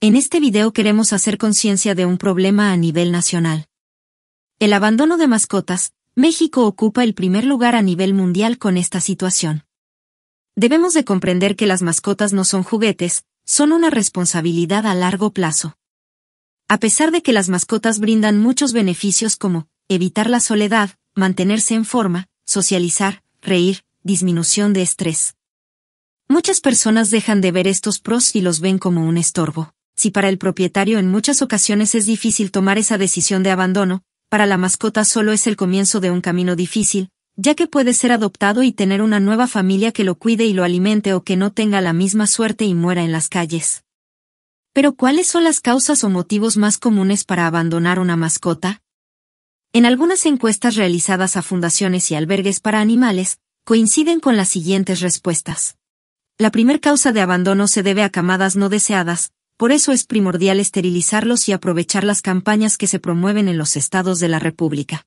En este video queremos hacer conciencia de un problema a nivel nacional. El abandono de mascotas, México ocupa el primer lugar a nivel mundial con esta situación. Debemos de comprender que las mascotas no son juguetes, son una responsabilidad a largo plazo. A pesar de que las mascotas brindan muchos beneficios como evitar la soledad, mantenerse en forma, socializar, reír, disminución de estrés. Muchas personas dejan de ver estos pros y los ven como un estorbo si para el propietario en muchas ocasiones es difícil tomar esa decisión de abandono, para la mascota solo es el comienzo de un camino difícil, ya que puede ser adoptado y tener una nueva familia que lo cuide y lo alimente o que no tenga la misma suerte y muera en las calles. Pero ¿cuáles son las causas o motivos más comunes para abandonar una mascota? En algunas encuestas realizadas a fundaciones y albergues para animales, coinciden con las siguientes respuestas. La primer causa de abandono se debe a camadas no deseadas, por eso es primordial esterilizarlos y aprovechar las campañas que se promueven en los estados de la República.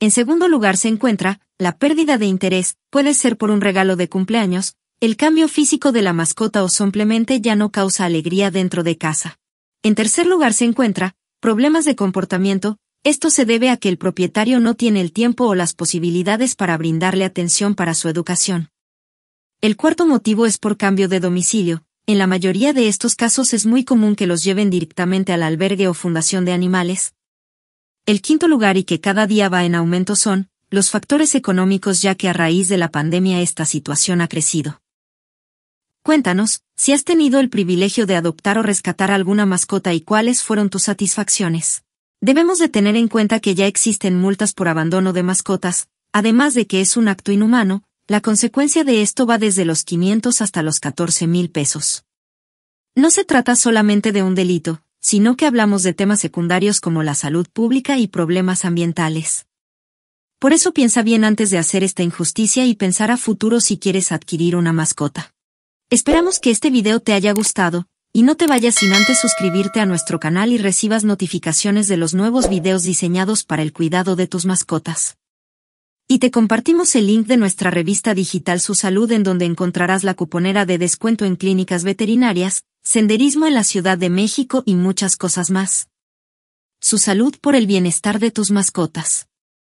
En segundo lugar se encuentra, la pérdida de interés, puede ser por un regalo de cumpleaños, el cambio físico de la mascota o simplemente ya no causa alegría dentro de casa. En tercer lugar se encuentra, problemas de comportamiento, esto se debe a que el propietario no tiene el tiempo o las posibilidades para brindarle atención para su educación. El cuarto motivo es por cambio de domicilio, en la mayoría de estos casos es muy común que los lleven directamente al albergue o fundación de animales. El quinto lugar y que cada día va en aumento son, los factores económicos ya que a raíz de la pandemia esta situación ha crecido. Cuéntanos, si has tenido el privilegio de adoptar o rescatar alguna mascota y cuáles fueron tus satisfacciones. Debemos de tener en cuenta que ya existen multas por abandono de mascotas, además de que es un acto inhumano, la consecuencia de esto va desde los 500 hasta los 14 mil pesos. No se trata solamente de un delito, sino que hablamos de temas secundarios como la salud pública y problemas ambientales. Por eso piensa bien antes de hacer esta injusticia y pensar a futuro si quieres adquirir una mascota. Esperamos que este video te haya gustado, y no te vayas sin antes suscribirte a nuestro canal y recibas notificaciones de los nuevos videos diseñados para el cuidado de tus mascotas. Y te compartimos el link de nuestra revista digital Su Salud en donde encontrarás la cuponera de descuento en clínicas veterinarias, senderismo en la Ciudad de México y muchas cosas más. Su salud por el bienestar de tus mascotas.